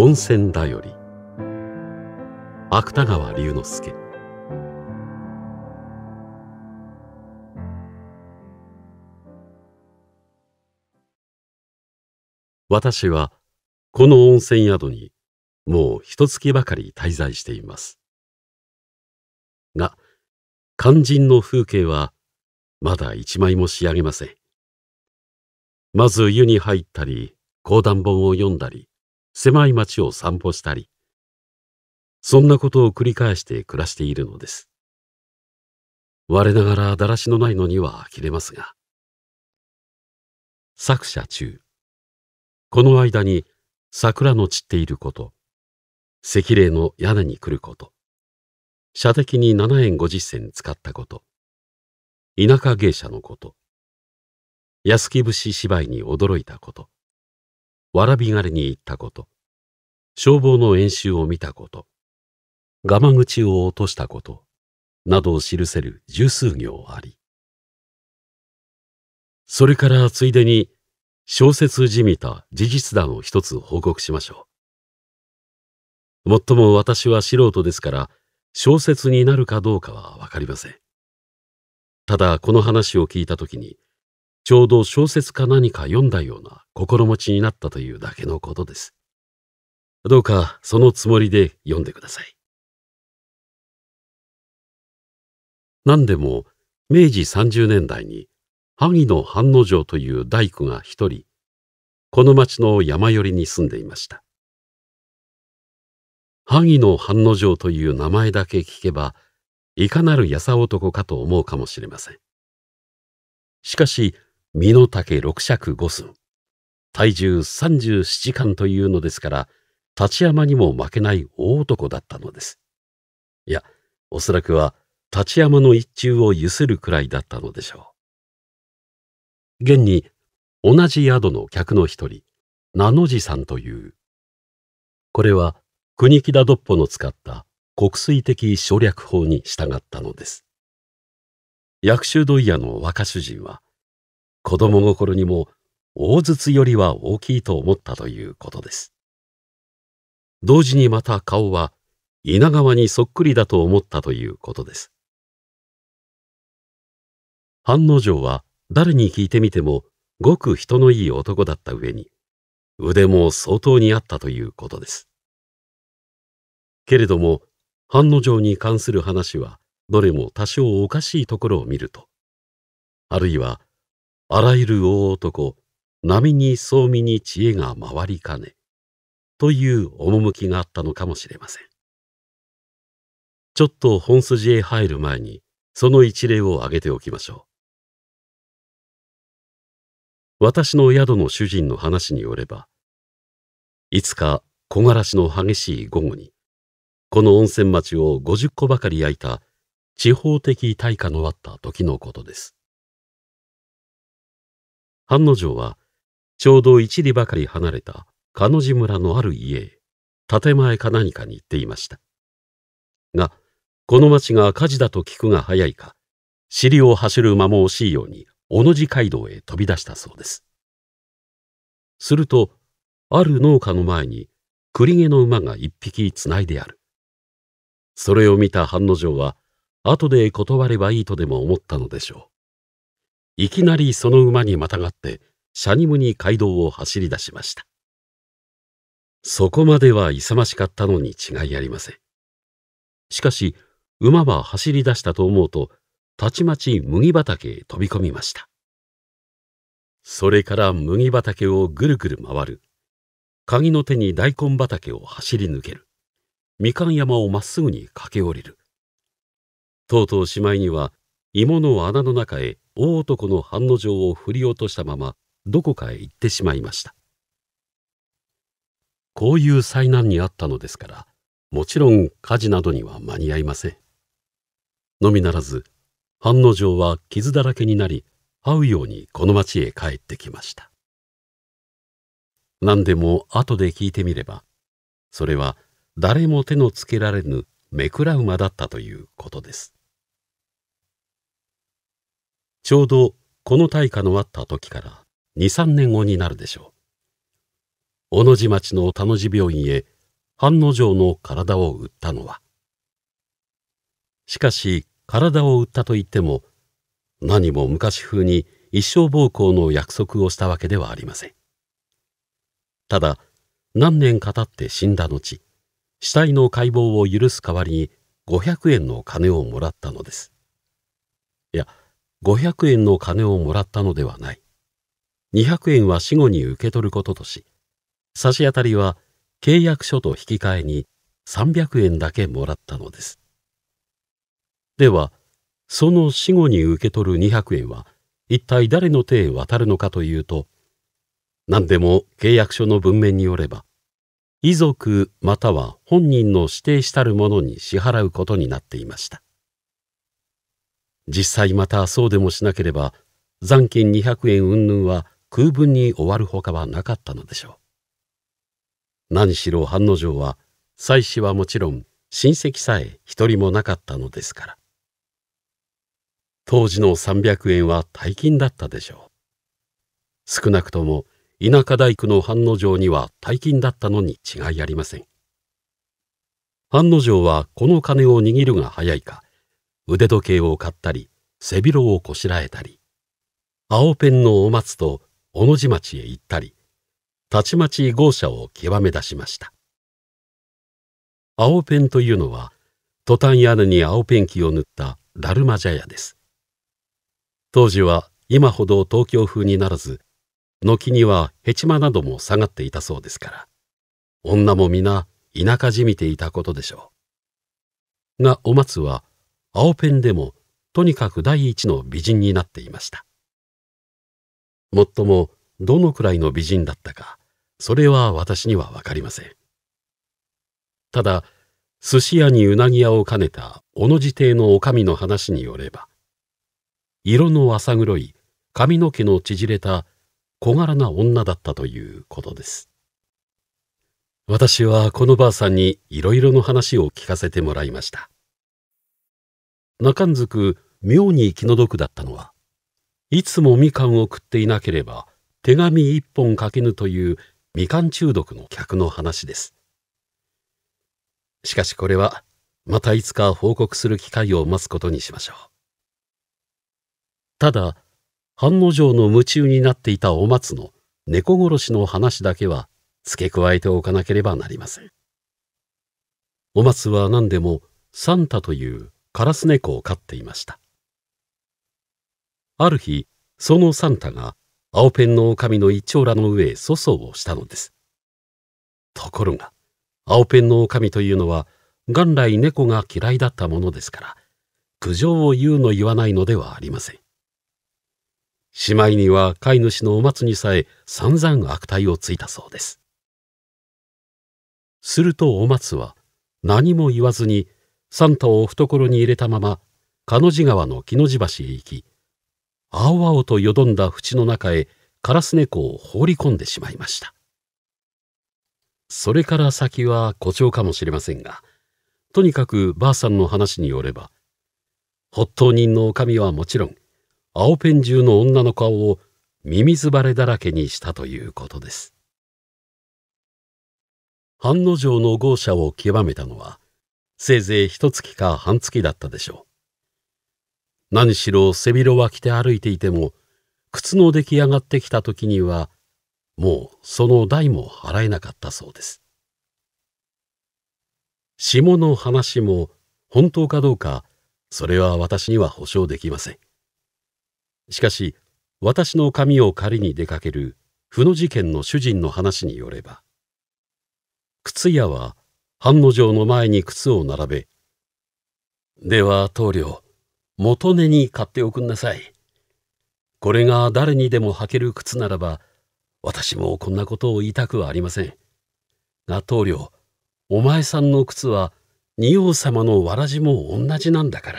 温泉だより芥川龍之介私はこの温泉宿にもう一月ばかり滞在していますが肝心の風景はまだ一枚も仕上げませんまず湯に入ったり講談本を読んだり狭い町を散歩したり、そんなことを繰り返して暮らしているのです。我ながらだらしのないのには呆れますが。作者中、この間に桜の散っていること、石霊の屋根に来ること、射的に7円50銭使ったこと、田舎芸者のこと、安木節芝居に驚いたこと、わらび狩りに行ったこと、消防の演習を見たこと、ガマ口を落としたこと、などを記せる十数行あり。それからついでに、小説じみた事実談を一つ報告しましょう。もっとも私は素人ですから、小説になるかどうかはわかりません。ただこの話を聞いたときに、ちょうど小説か何か読んだような心持ちになったというだけのことです。どうかそのつもりで読んでください。何でも明治30年代に萩野半之丞という大工が一人この町の山寄りに住んでいました萩野半之丞という名前だけ聞けばいかなるやさ男かと思うかもしれませんしかし身の丈六尺五寸。体重37貫というのですから、立山にも負けない大男だったのです。いや、おそらくは立山の一中をゆするくらいだったのでしょう。現に同じ宿の客の一人、名の字さんという。これは国木田どっぽの使った国粋的省略法に従ったのです。薬種問屋の若主人は、子供心にも大筒よりは大きいと思ったということです。同時にまた顔は稲川にそっくりだと思ったということです。飯能城は誰に聞いてみてもごく人のいい男だった上に腕も相当にあったということです。けれども飯能城に関する話はどれも多少おかしいところを見るとあるいはあらゆる大男、波に総見に知恵が回りかね、という趣があったのかもしれません。ちょっと本筋へ入る前に、その一例を挙げておきましょう。私の宿の主人の話によれば、いつか木枯らしの激しい午後に、この温泉町を50個ばかり焼いた地方的大火のあった時のことです。半の城はちょうど一里ばかり離れた彼の村のある家へ建前か何かに行っていましたがこの町が火事だと聞くが早いか尻を走る間も惜しいように小野寺街道へ飛び出したそうですするとある農家の前に栗毛の馬が一匹つないであるそれを見た半の城は後で断ればいいとでも思ったのでしょういきなりその馬にまたがってシャニムに街道を走り出しましたそこまでは勇ましかったのに違いありませんしかし馬は走り出したと思うとたちまち麦畑へ飛び込みましたそれから麦畑をぐるぐる回る鍵の手に大根畑を走り抜けるみかん山をまっすぐに駆け下りるとうとうしまいには芋の穴の中へ大男の半の定を振り落としたままどこかへ行ってしまいましたこういう災難にあったのですからもちろん火事などには間に合いませんのみならず半の定は傷だらけになり会うようにこの町へ帰ってきました何でも後で聞いてみればそれは誰も手のつけられぬ目くら馬だったということですちょうどこの大火のあった時から二三年後になるでしょう小野寺町の田野寺病院へ半の城の体を売ったのはしかし体を売ったといっても何も昔風に一生暴行の約束をしたわけではありませんただ何年か経って死んだ後死体の解剖を許す代わりに500円の金をもらったのですいや500円の金をもらったのではない。200円は死後に受け取ることとし、差し当たりは契約書と引き換えに300円だけもらったのです。では、その死後に受け取る200円は一体誰の手へ渡るのかというと、何でも契約書の文面によれば、遺族または本人の指定したるものに支払うことになっていました。実際またそうでもしなければ残金200円云々は空分に終わるほかはなかったのでしょう何しろ半之丞は妻子はもちろん親戚さえ一人もなかったのですから当時の300円は大金だったでしょう少なくとも田舎大工の半之丞には大金だったのに違いありません半之丞はこの金を握るが早いか腕時計を買ったり背広をこしらえたり青ペンのお松と小野寺町へ行ったりたちまち豪舎を極め出しました青ペンというのはトタン屋根に青ペンキを塗ったダルマ茶屋です当時は今ほど東京風にならず軒にはヘチマなども下がっていたそうですから女も皆田舎じみていたことでしょうがお松は青ペンでもとにかく第一の美人になっていましたもっともどのくらいの美人だったかそれは私には分かりませんただ寿司屋にうなぎ屋を兼ねた小野寺邸の女将の話によれば色の浅黒い髪の毛の縮れた小柄な女だったということです私はこのばあさんにいろいろの話を聞かせてもらいました中んずく妙に気の毒だったのはいつもみかんを食っていなければ手紙一本書けぬというみかん中毒の客の話です。しかしこれはまたいつか報告する機会を待つことにしましょう。ただ半之丞の夢中になっていたお松の猫殺しの話だけは付け加えておかなければなりません。お松は何でもサンタというカラス猫を飼っていましたある日そのサンタが青ペンの女将の一丁らの上へ粗相をしたのですところが青ペンの女将というのは元来猫が嫌いだったものですから苦情を言うの言わないのではありませんしまいには飼い主のお松にさえ散々悪態をついたそうですするとお松は何も言わずにサンタを懐に入れたままかの字川の木の字橋へ行き青々とよどんだ淵の中へカラス猫を放り込んでしまいましたそれから先は誇張かもしれませんがとにかくばあさんの話によれば発当人の女将はもちろん青ペン中の女の顔をミミズバレだらけにしたということです。半之丞の豪奢を極めたのはせいぜい一月か半月だったでしょう。何しろ背広は着て歩いていても、靴の出来上がってきた時には、もうその代も払えなかったそうです。下の話も本当かどうか、それは私には保証できません。しかし、私の髪を借りに出かける、負の事件の主人の話によれば、靴屋は半の城の前に靴を並べ、では棟梁、元根に買っておくんなさい。これが誰にでも履ける靴ならば、私もこんなことを言いたくはありません。が棟梁、お前さんの靴は仁王様のわらじも同じなんだから。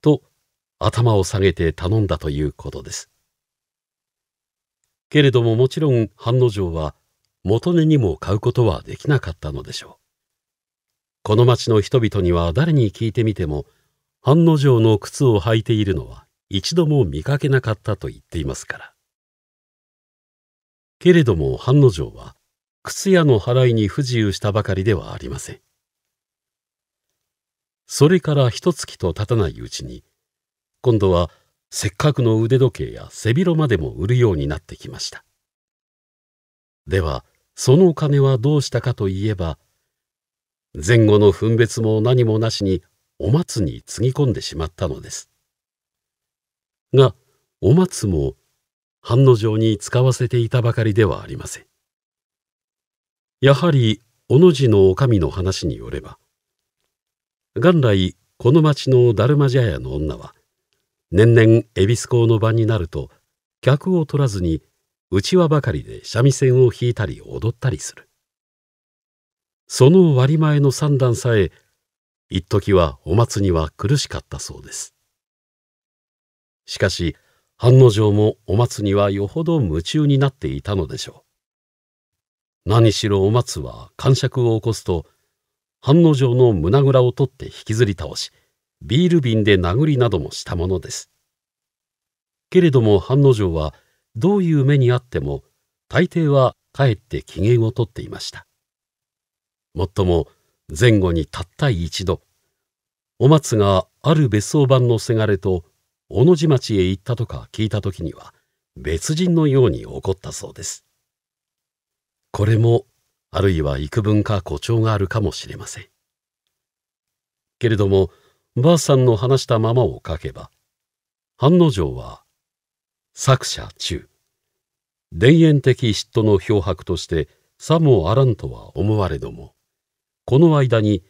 と、頭を下げて頼んだということです。けれどももちろん半の城は元値にも買うことはできなかったのでしょう。この町の人々には誰に聞いてみても、案の定の靴を履いているのは一度も見かけなかったと言っていますから。けれども案の定は、靴屋の払いに不自由したばかりではありません。それから一月と経たないうちに、今度はせっかくの腕時計や背広までも売るようになってきました。では、その金はどうしたかといえば前後の分別も何もなしにお松につぎ込んでしまったのです。がお松も藩の城に使わせていたばかりではありません。やはり小野寺の女将の話によれば元来この町のだるま茶屋の女は年々恵比寿港の場になると客を取らずにうちわばかりで三味線を弾いたり踊ったりするその割前の三段さえ一時はお松には苦しかったそうですしかし案の定もお松にはよほど夢中になっていたのでしょう何しろお松は感触を起こすと案の定の胸ぐらを取って引きずり倒しビール瓶で殴りなどもしたものですけれども半の定はどういう目にあっても大抵はかえって機嫌をとっていましたもっとも前後にたった一度お松がある別荘番のせがれと小野寺町へ行ったとか聞いた時には別人のように怒ったそうですこれもあるいは幾分か誇張があるかもしれませんけれどもばあさんの話したままを書けば半之丞は作者中田園的嫉妬の漂白としてさもあらんとは思われどもこの間に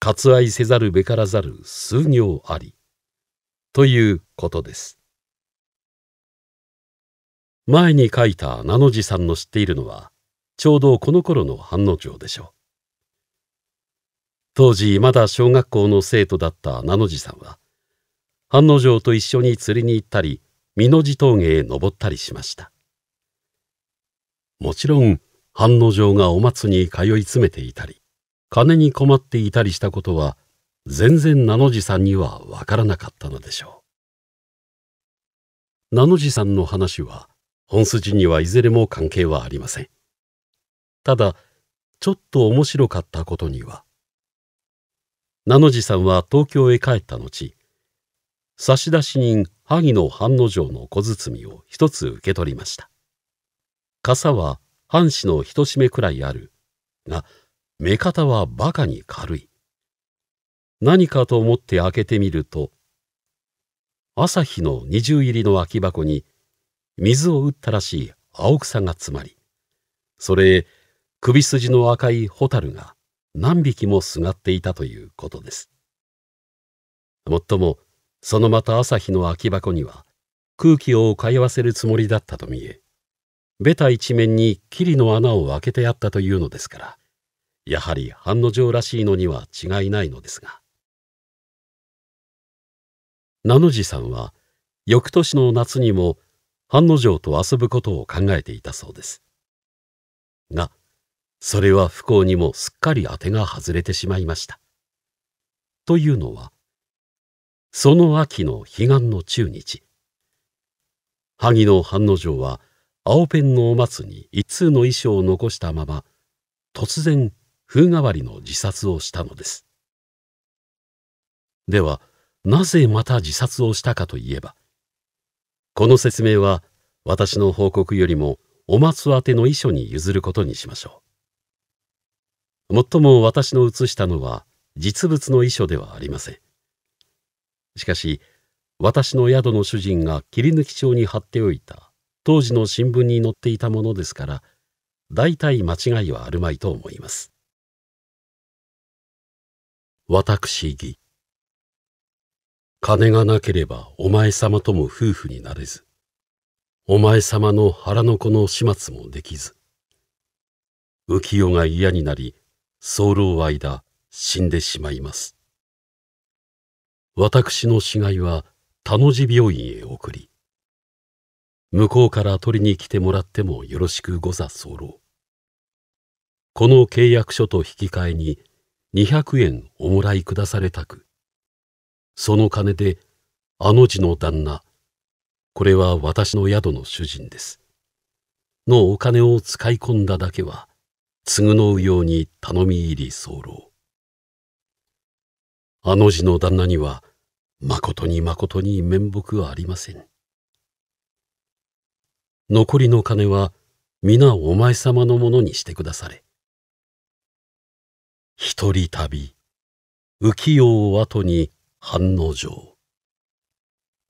割愛せざるべからざる数行ありということです前に書いた名の字さんの知っているのはちょうどこの頃の反応町でしょう当時まだ小学校の生徒だった名の字さんは反応城と一緒に釣りに行ったり美濃寺峠へ登ったりしましたもちろん藩の城がお松に通い詰めていたり金に困っていたりしたことは全然名の字さんには分からなかったのでしょう名の字さんの話は本筋にはいずれも関係はありませんただちょっと面白かったことには名の字さんは東京へ帰った後差出人萩野半之丞の小包を一つ受け取りました。傘は半紙の一締めくらいあるが目方はバカに軽い。何かと思って開けてみると朝日の二重入りの空き箱に水を打ったらしい青草が詰まりそれへ首筋の赤い蛍が何匹もすがっていたということです。もっともそのまた朝日の空き箱には空気を通わせるつもりだったと見えベタ一面に霧の穴を開けてあったというのですからやはり半の定らしいのには違いないのですが名の字さんは翌年の夏にも半の定と遊ぶことを考えていたそうですがそれは不幸にもすっかり当てが外れてしまいましたというのはその秋の彼岸の中日萩の半之丞は青ペンのお松に一通の遺書を残したまま突然風変わりの自殺をしたのですではなぜまた自殺をしたかといえばこの説明は私の報告よりもお松宛ての遺書に譲ることにしましょうもっとも私の写したのは実物の遺書ではありませんしかし私の宿の主人が切り抜き帳に貼っておいた当時の新聞に載っていたものですから大体間違いはあるまいと思います。私義金がなければお前様とも夫婦になれずお前様の腹の子の始末もできず浮世が嫌になり早漏間死んでしまいます。私の死骸は田の字病院へ送り向こうから取りに来てもらってもよろしくござ候この契約書と引き換えに200円おもらいくだされたくその金であの字の旦那これは私の宿の主人ですのお金を使い込んだだけは償うように頼み入り候あの字の旦那には、まことにまことに面目はありません。残りの金は、皆お前様のものにしてくだされ。一人旅、浮世を後に反応城。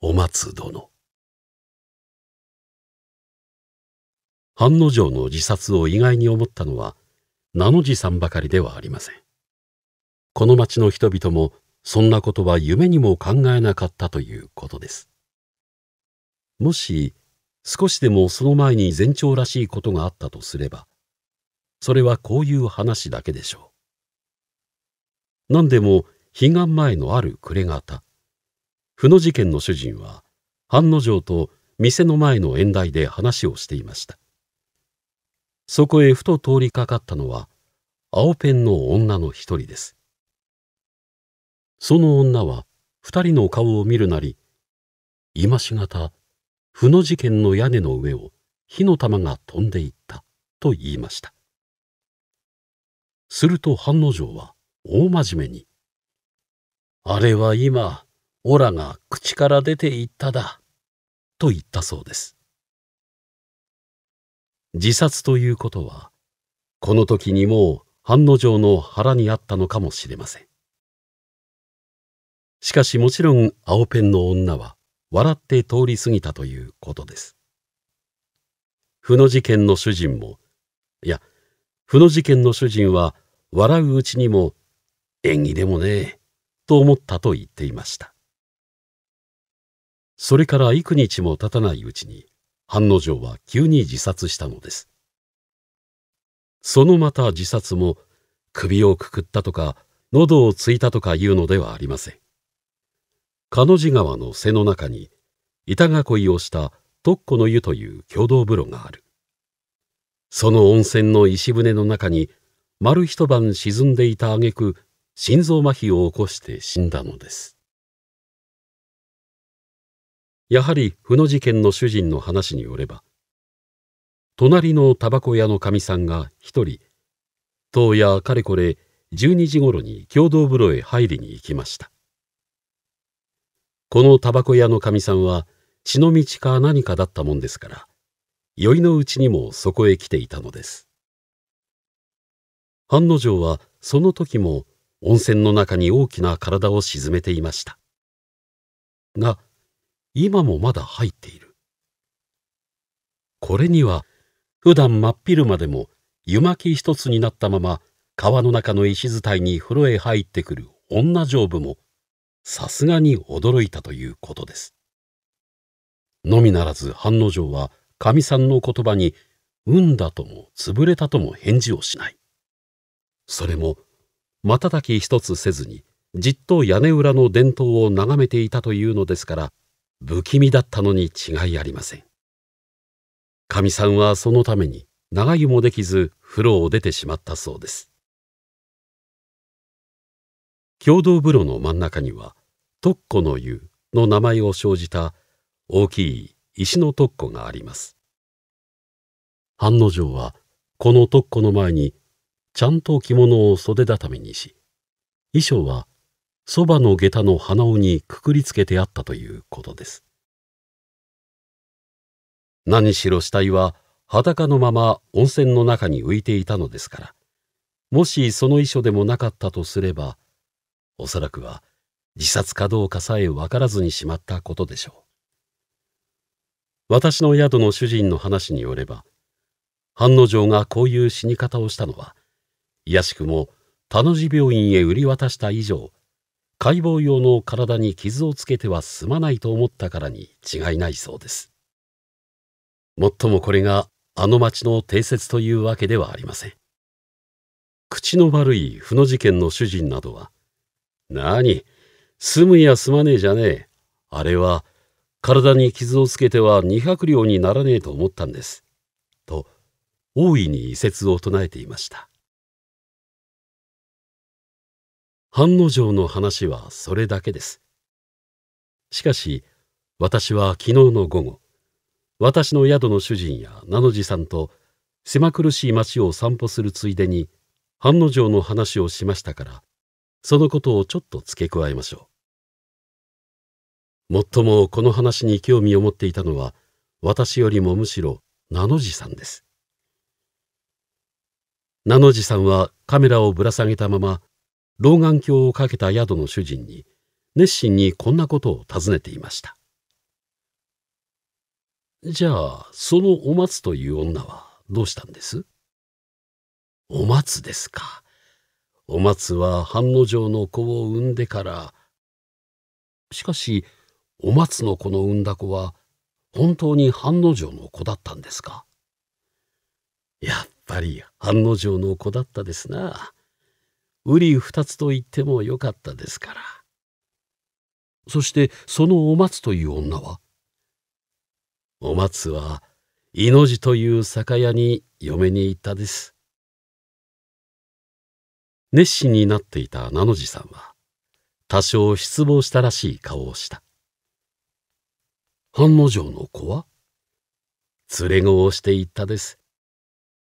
お松殿。半応城の自殺を意外に思ったのは、名の字さんばかりではありません。この町の人々もそんなことは夢にも考えなかったということです。もし少しでもその前に前兆らしいことがあったとすれば、それはこういう話だけでしょう。何でも悲願前のある暮れ方、不の事件の主人は、半之丞と店の前の縁台で話をしていました。そこへふと通りかかったのは、青ペンの女の一人です。その女は二人の顔を見るなり今しがた負の事件の屋根の上を火の玉が飛んでいったと言いましたすると半の丞は大真面目に「あれは今オラが口から出ていっただ」と言ったそうです自殺ということはこの時にもう半之丞の腹にあったのかもしれませんしかしもちろん青ペンの女は笑って通り過ぎたということです。負の事件の主人も、いや、負の事件の主人は笑ううちにも縁起でもねえ、と思ったと言っていました。それから幾日も経たないうちに、半之丞は急に自殺したのです。そのまた自殺も首をくくったとか喉をついたとかいうのではありません。彼女川の背の中に板囲いをした徳子の湯という共同風呂がある。その温泉の石船の中に丸一晩沈んでいた挙句心臓麻痺を起こして死んだのです。やはり不の事件の主人の話によれば隣のタバコ屋のかみさんが一人当夜かれこれ12時ごろに共同風呂へ入りに行きました。このタバコ屋のかみさんは血の道か何かだったもんですから、宵のうちにもそこへ来ていたのです。案の定はその時も温泉の中に大きな体を沈めていました。が、今もまだ入っている。これには、普段真っ昼間でも湯巻き一つになったまま、川の中の石伝いに風呂へ入ってくる女丈夫もさすがに驚いたということです。のみならず半之丞はかみさんの言葉に「運だ」とも「潰れた」とも返事をしない。それも瞬き一つせずにじっと屋根裏の伝統を眺めていたというのですから不気味だったのに違いありません。かみさんはそのために長湯もできず風呂を出てしまったそうです。共同風呂の真ん中にはッコの湯の名前を生じた大きい石のッコがあります。半之丞はこのッコの前にちゃんと着物を袖畳にし衣装はそばの下駄の鼻緒にくくりつけてあったということです。何しろ死体は裸のまま温泉の中に浮いていたのですからもしその遺書でもなかったとすればおそらくは自殺かどうかさえ分からずにしまったことでしょう。私の宿の主人の話によれば、半之丞がこういう死に方をしたのは、いやしくも田の字病院へ売り渡した以上、解剖用の体に傷をつけては済まないと思ったからに違いないそうです。もっともこれがあの町の定説というわけではありません。口の悪い負の事件の主人などは、何住むや住まねえじゃねえ。あれは体に傷をつけては200両にならねえと思ったんです。と大いに遺説を唱えていました。半之丞の話はそれだけです。しかし私は昨日の午後私の宿の主人や名の字さんと狭苦しい町を散歩するついでに半之丞の話をしましたからそのことをちょっと付け加えましょう。もっともこの話に興味を持っていたのは、私よりもむしろナノジさんです。ナノジさんはカメラをぶら下げたまま、老眼鏡をかけた宿の主人に、熱心にこんなことを尋ねていました。じゃあ、そのお松という女はどうしたんですお松ですか。お松は半之丞の子を産んでからしかしお松の子の産んだ子は本当に半之丞の子だったんですかやっぱり半之丞の子だったですな。瓜二つと言ってもよかったですから。そしてそのお松という女はお松は、イノという酒屋に嫁に行ったです。熱心になっていたナノジさんは多少失望したらしい顔をした半の丞の子は連れ子をしていったです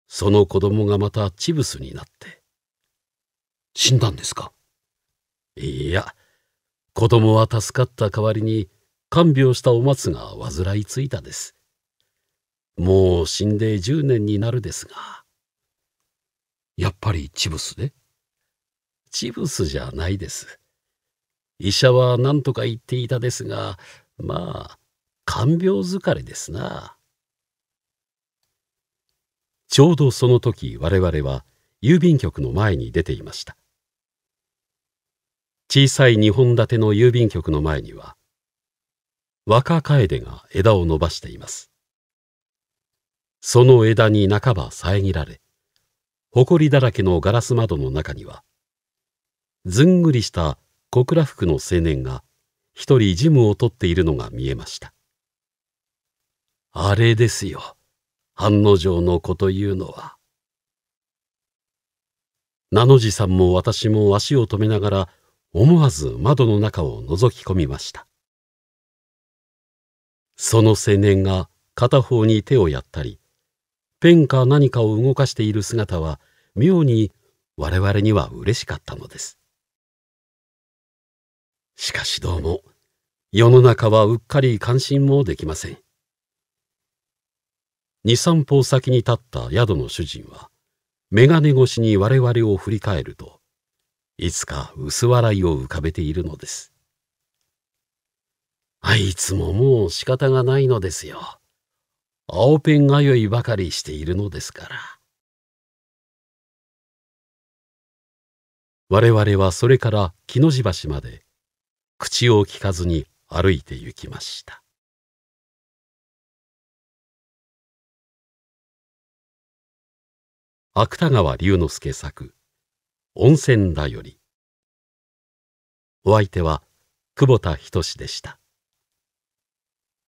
その子供がまたチブスになって死んだんですかいや子供は助かった代わりに看病したお松が患いついたですもう死んで10年になるですがやっぱりチブスでチブスじゃないです。医者は何とか言っていたですが、まあ、看病疲れですな。ちょうどその時我々は郵便局の前に出ていました。小さい2本立ての郵便局の前には、若楓が枝を伸ばしています。その枝に半ば遮られ、埃だらけのガラス窓の中には、ずんぐりした小倉服の青年が一人ジムを取っているのが見えました。あれですよ。案の定の子というのは。名の字さんも私も足を止めながら思わず窓の中を覗き込みました。その青年が片方に手をやったり、ペンか何かを動かしている姿は妙に我々には嬉しかったのです。しかしどうも、世の中はうっかり関心もできません。二三歩先に立った宿の主人は、眼鏡越しに我々を振り返ると、いつか薄笑いを浮かべているのです。あいつももう仕方がないのですよ。青ペン通いばかりしているのですから。我々はそれから木の地橋まで口をきかずに歩いて行きました芥川龍之介作「温泉だより」お相手は久保田仁でした